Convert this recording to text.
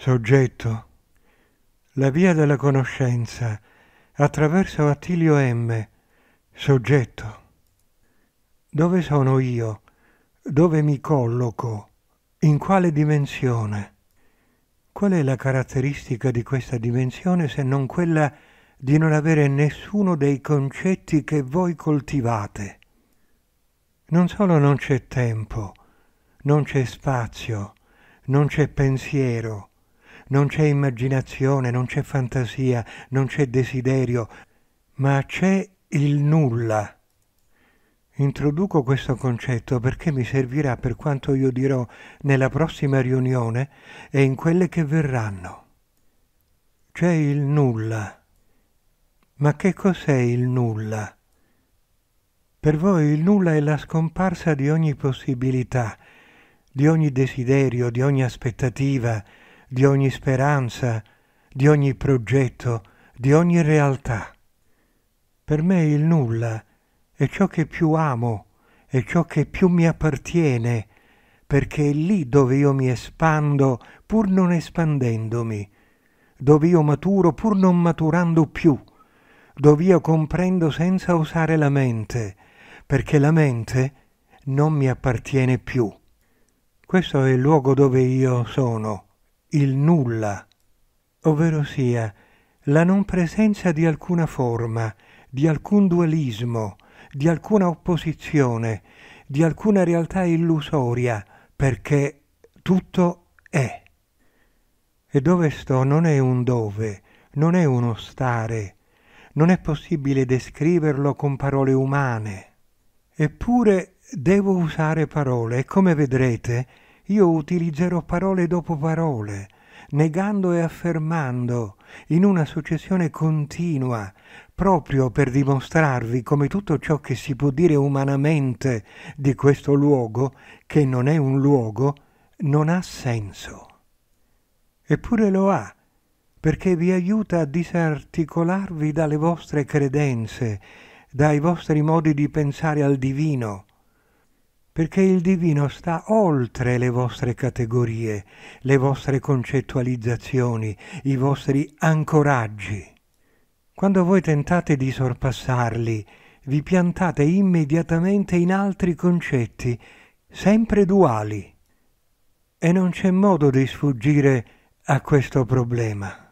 Soggetto. La via della conoscenza attraverso Attilio M. Soggetto. Dove sono io? Dove mi colloco? In quale dimensione? Qual è la caratteristica di questa dimensione se non quella di non avere nessuno dei concetti che voi coltivate? Non solo non c'è tempo, non c'è spazio, non c'è pensiero, non c'è immaginazione, non c'è fantasia, non c'è desiderio, ma c'è il nulla. Introduco questo concetto perché mi servirà per quanto io dirò nella prossima riunione e in quelle che verranno. C'è il nulla. Ma che cos'è il nulla? Per voi il nulla è la scomparsa di ogni possibilità, di ogni desiderio, di ogni aspettativa, di ogni speranza, di ogni progetto, di ogni realtà. Per me il nulla è ciò che più amo, è ciò che più mi appartiene, perché è lì dove io mi espando pur non espandendomi, dove io maturo pur non maturando più, dove io comprendo senza usare la mente, perché la mente non mi appartiene più. Questo è il luogo dove io sono il nulla, ovvero sia la non presenza di alcuna forma, di alcun dualismo, di alcuna opposizione, di alcuna realtà illusoria, perché tutto è. E dove sto non è un dove, non è uno stare, non è possibile descriverlo con parole umane. Eppure devo usare parole e come vedrete io utilizzerò parole dopo parole, negando e affermando, in una successione continua, proprio per dimostrarvi come tutto ciò che si può dire umanamente di questo luogo, che non è un luogo, non ha senso. Eppure lo ha, perché vi aiuta a disarticolarvi dalle vostre credenze, dai vostri modi di pensare al divino, perché il divino sta oltre le vostre categorie, le vostre concettualizzazioni, i vostri ancoraggi. Quando voi tentate di sorpassarli, vi piantate immediatamente in altri concetti, sempre duali. E non c'è modo di sfuggire a questo problema.